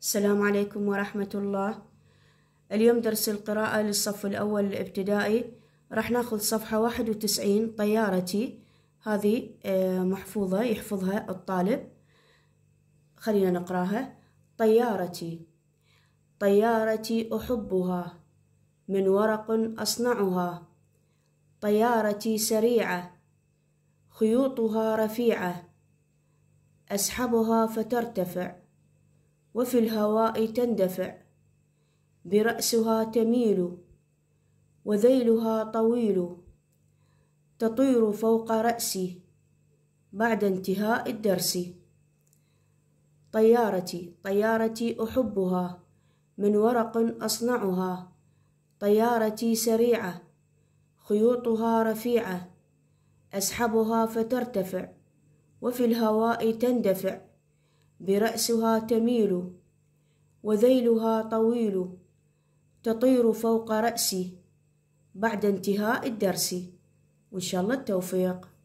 السلام عليكم ورحمة الله اليوم درس القراءة للصف الأول الابتدائي راح ناخذ صفحة واحد وتسعين طيارتي هذه آه، محفوظة يحفظها الطالب خلينا نقراها طيارتي طيارتي أحبها من ورق أصنعها طيارتي سريعة خيوطها رفيعة أسحبها فترتفع وفي الهواء تندفع برأسها تميل وذيلها طويل تطير فوق رأسي بعد انتهاء الدرس طيارتي طيارتي أحبها من ورق أصنعها طيارتي سريعة خيوطها رفيعة أسحبها فترتفع وفي الهواء تندفع برأسها تميل وذيلها طويل تطير فوق رأسي بعد انتهاء الدرس وإن شاء الله التوفيق